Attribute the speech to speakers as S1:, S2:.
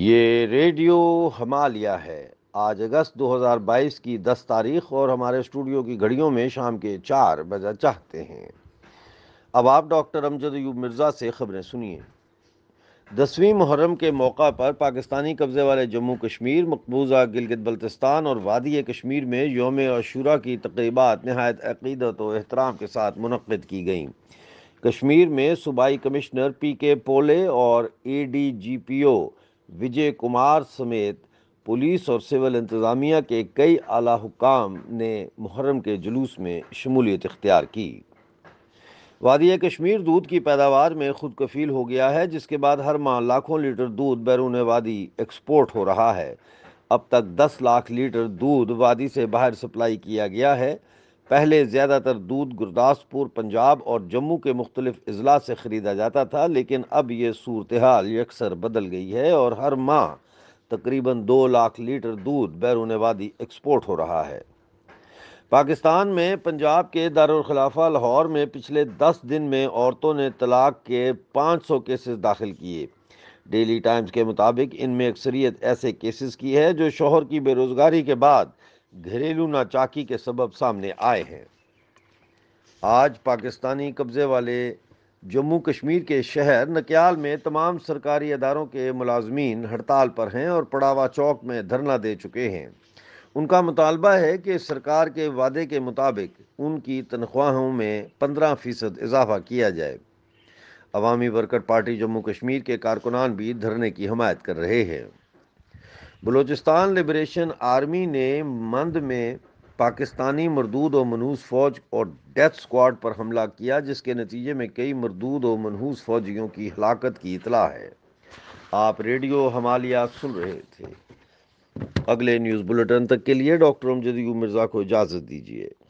S1: ये रेडियो हमालिया है आज अगस्त 2022 की 10 तारीख और हमारे स्टूडियो की घड़ियों में शाम के चार बजा चाहते हैं अब आप डॉक्टर अमजद यूब मिर्ज़ा से खबरें सुनिए दसवीं मुहर्रम के मौका पर पाकिस्तानी कब्ज़े वाले जम्मू कश्मीर मकबूजा गिलगित बल्तिस्तान और वादी कश्मीर में योम अशूरा की तकरीबा नहायत अकीदत और एहतराम के साथ मनद की गई कश्मीर में सूबाई कमिश्नर पी के पोले और ए डी जी पी ओ विजय कुमार समेत पुलिस और सिविल इंतज़ामिया के कई आला हुकाम ने मुहर्रम के जुलूस में शमूलियत इख्तियार की वादिया कश्मीर दूध की पैदावार में खुद कफील हो गया है जिसके बाद हर माह लाखों लीटर दूध बैरून वादी एक्सपोर्ट हो रहा है अब तक 10 लाख लीटर दूध वादी से बाहर सप्लाई किया गया है पहले ज़्यादातर दूध गुरदासपुर पंजाब और जम्मू के मुख्तलिफ अजला से ख़रीदा जाता था लेकिन अब ये सूरत हाल यकसर बदल गई है और हर माह तकरीबन दो लाख लीटर दूध बैरून वादी एक्सपोर्ट हो रहा है पाकिस्तान में पंजाब के दारखिलाफा लाहौर में पिछले दस दिन में औरतों ने तलाक के पाँच सौ केसेस दाखिल किए डेली टाइम्स के मुताबिक इनमें अक्सरियत ऐसे केसेस की है जो शोहर की बेरोज़गारी के बाद घरेलू नाचाकी के सबब सामने आए हैं आज पाकिस्तानी कब्ज़े वाले जम्मू कश्मीर के शहर नक्याल में तमाम सरकारी अदारों के मुलाजमीन हड़ताल पर हैं और पड़ावा चौक में धरना दे चुके हैं उनका मुतालबा है कि सरकार के वादे के मुताबिक उनकी तनख्वाहों में पंद्रह फ़ीसद इजाफा किया जाए अवामी वर्कर पार्टी जम्मू कश्मीर के कारकुनान भी धरने की हमायत कर रहे हैं बलूचिस्तान लिबरेशन आर्मी ने मंद में पाकिस्तानी मरदूद और मनहूस फौज और डेथ स्क्वाड पर हमला किया जिसके नतीजे में कई मरदूद और मनहूस फौजियों की हलाकत की इतला है आप रेडियो हमालिया सुन रहे थे अगले न्यूज़ बुलेटिन तक के लिए डॉक्टर अमजद मिर्ज़ा को इजाज़त दीजिए